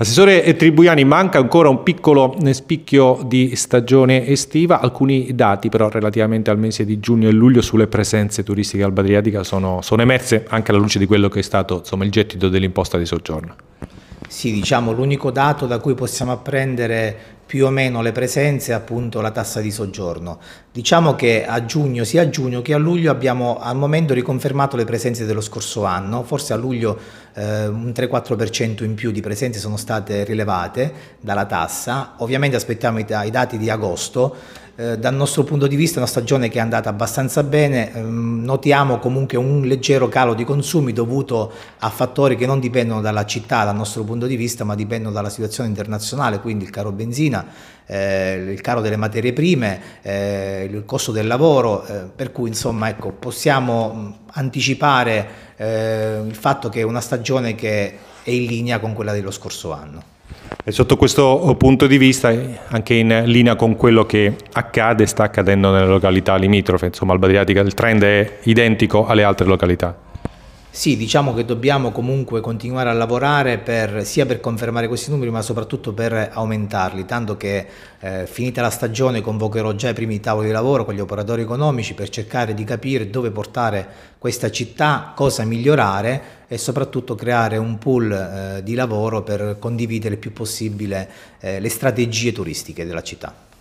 Assessore Tribuiani, manca ancora un piccolo spicchio di stagione estiva, alcuni dati però relativamente al mese di giugno e luglio sulle presenze turistiche albadriatica sono, sono emerse anche alla luce di quello che è stato insomma, il gettito dell'imposta di soggiorno. Sì, diciamo l'unico dato da cui possiamo apprendere più o meno le presenze e appunto la tassa di soggiorno. Diciamo che a giugno, sia a giugno che a luglio, abbiamo al momento riconfermato le presenze dello scorso anno, forse a luglio eh, un 3-4% in più di presenze sono state rilevate dalla tassa, ovviamente aspettiamo i, i dati di agosto, eh, dal nostro punto di vista è una stagione che è andata abbastanza bene, ehm, notiamo comunque un leggero calo di consumi dovuto a fattori che non dipendono dalla città dal nostro punto di vista, ma dipendono dalla situazione internazionale, quindi il caro benzina, benzina, eh, il caro delle materie prime, eh, il costo del lavoro, eh, per cui insomma ecco, possiamo anticipare eh, il fatto che è una stagione che è in linea con quella dello scorso anno. E sotto questo oh, punto di vista, anche in linea con quello che accade e sta accadendo nelle località limitrofe, insomma Alba Adriatica, il trend è identico alle altre località. Sì, diciamo che dobbiamo comunque continuare a lavorare per, sia per confermare questi numeri ma soprattutto per aumentarli, tanto che eh, finita la stagione convocherò già i primi tavoli di lavoro con gli operatori economici per cercare di capire dove portare questa città, cosa migliorare e soprattutto creare un pool eh, di lavoro per condividere il più possibile eh, le strategie turistiche della città.